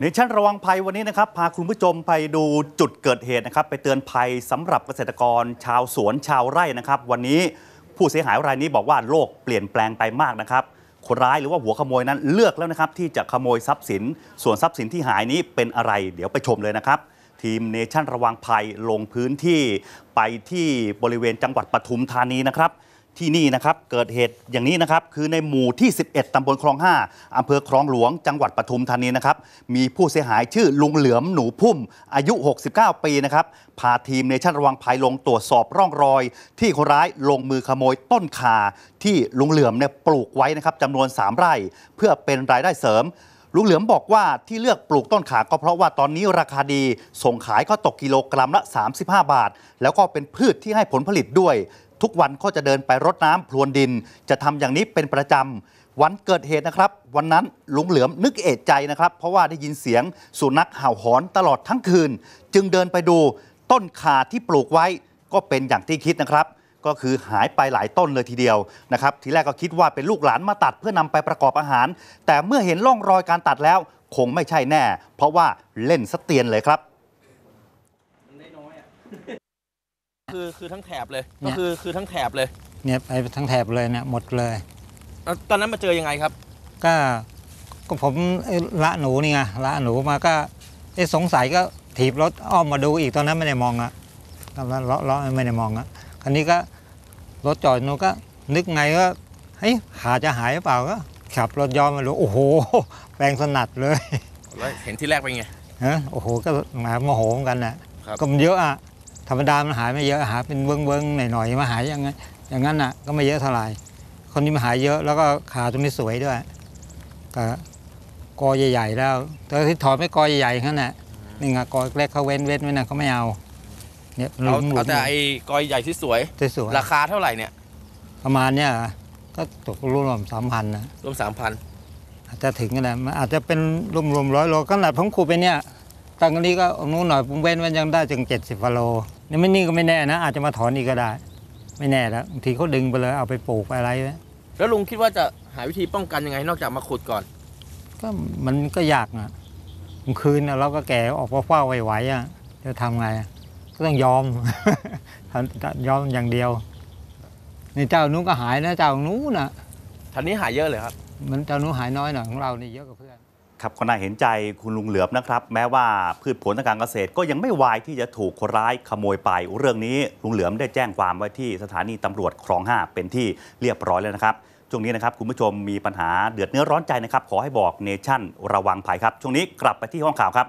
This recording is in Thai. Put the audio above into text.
ในชั้นระวังภัยวันนี้นะครับพาคุณผู้ชมไปดูจุดเกิดเหตุนะครับ ไปเตือนภัยสำหรับเกษตรกรชาวสวนชาวไร่นะครับ วันนี้ผู้เสียหายรายนี้บอกว่าโลกเปลี่ยนแปลงไปมากนะครับคนร้ายหรือว่าหัวขโมยนั้นเลือกแล้วนะครับ ที่จะขโมยทรัพย์สิน ส่วนทรัพย์สินที่หายนี้เป็นอะไร เดี๋ยวไปชมเลยนะครับ ทีมเนชั่นระวังภัยลงพื้นที่ไปที่บริเวณจังหวัดปทุมธานีนะครับที่นี่นะครับเกิดเหตุอย่างนี้นะครับคือในหมู่ที่ 11 ตำบลคลอง 5 อำเภอคลองหลวง จังหวัดปทุมธานีนะครับมีผู้เสียหายชื่อลุงเหลือมหนูพุ่ม อายุ 69 ปีนะครับพาทีมเนชั่นระวังภัยลงตรวจสอบร่องรอย ที่คนร้ายลงมือขโมยต้นขา ที่ลุงเหลือมเนี่ยปลูกไว้นะครับจำนวน 3 ไร่ เพื่อเป็นรายได้เสริม ลุงเหลือมบอกว่าที่เลือกปลูกต้นขาก็เพราะว่าตอนนี้ราคาดี ส่งขายก็ตกกิโลกรัมละ 35 บาท แล้วก็เป็นพืชที่ให้ผลผลิตด้วยทุกวันก็จะเดินไปรดน้ำพรวนดิน จะทำอย่างนี้เป็นประจำวันเกิดเหตุนะครับ วันนั้นลุงเหลือมนึกเอจใจนะครับ เพราะว่าได้ยินเสียงสุนัขเห่าหอนตลอดทั้งคืน จึงเดินไปดูต้นขาที่ปลูกไว้ก็เป็นอย่างที่คิดนะครับ ก็คือหายไปหลายต้นเลยทีเดียวนะครับ ทีแรกก็คิดว่าเป็นลูกหลานมาตัดเพื่อนำไปประกอบอาหาร แต่เมื่อเห็นร่องรอยการตัดแล้ว คงไม่ใช่แน่ เพราะว่าเล่นสเตียนเลยครับคือคือทั้งแถบเลยก็คือคือทั้งแถบเลยเนี่ยไปทั้งแถบเลยเนี่ยหมดเลยแล้วตอนนั้นมาเจอยังไงครับ ก็ก็ผมละหนูนี่ไงละหนูมาก็อสงสัยก็ถีบรถอ้อมมาดูอีกตอนนั้นไม่ได้มองอะตอนนั้นเลาะเลาะไม่ได้มองอะคันนี้ก็รถจอดหนูก็นึกไงก็เฮ้ยหาจะหายหรือเปล่าก็ขับรถย้อนมาดูโอ้โห แปลงสนัดเลยแล้วเห็นที่แรกเป็นไงฮะโอ้โห ก็มาโมโหเหมือนกันนะก็มันเยอะอ่ะธรรมดามันหายไม่เยอะหาเป็นเบิ้งเบ้งหน่อยๆมาหายอย่างงั้นอย่างนั้นน่ะก็ไม่เยอะเท่าไหร่คนนี้มาหายเยอะแล้วก็ขาตรงนี้สวยด้วยก็กอใหญ่ๆแล้วแต่ที่ถอดไม่กอใหญ่ๆขนาดนี่ไงกอแรกเขาเว้นเว้นไว้น่ะเขาไม่เอาเนี่ยหลุเอาแต่ไอ้กอใหญ่ที่สวยสวยราคาเท่าไหร่เนี่ย ประมาณเนี่ยก็ตกรวมสามพันนะรวมสามพันอาจจะถึงกันนะอาจจะเป็นรวมๆร้อยโลก็หนัดผมขูดไปเนี่ยตอนนี้ก็นู้นหน่อยผมเว้นไว้ยังได้ถึง70กิโลนี่ไม่นี่ก็ไม่แน่นะอาจจะมาถอนอีกก็ได้ ไม่แน่แล้วบางทีเขาดึงไปเลยเอาไปปลูกอะไรไว้แล้วลุงคิดว่าจะหาวิธีป้องกันยังไง นอกจากมาขุดก่อน ก็มันก็ยากนะกลางคืนเราก็แก่ออกเพราะเฝ้าไหวๆอ่ะจะทำไงก็ต้องยอมยอมอย่างเดียวนี่เจ้านู้นก็หายนะเจ้านู้นน่ะทานนี้หายเยอะเลยครับ มันเจ้านู้นหายน้อยหน่อยของเรานี่เยอะกว่าเพื่อนครับก็น่าเห็นใจคุณลุงเหลือบนะครับ แม้ว่าพืชผลทางการเกษตรก็ยังไม่วาย ที่จะถูกคนร้ายขโมยไป เรื่องนี้ลุงเหลือมได้แจ้งความไว้ที่สถานีตำรวจคลอง5เป็นที่เรียบร้อยแล้วนะครับช่วงนี้นะครับ คุณผู้ชมมีปัญหาเดือดเนื้อร้อนใจนะครับ ขอให้บอกเนชั่นระวังภัยครับ ช่วงนี้กลับไปที่ห้องข่าวครับ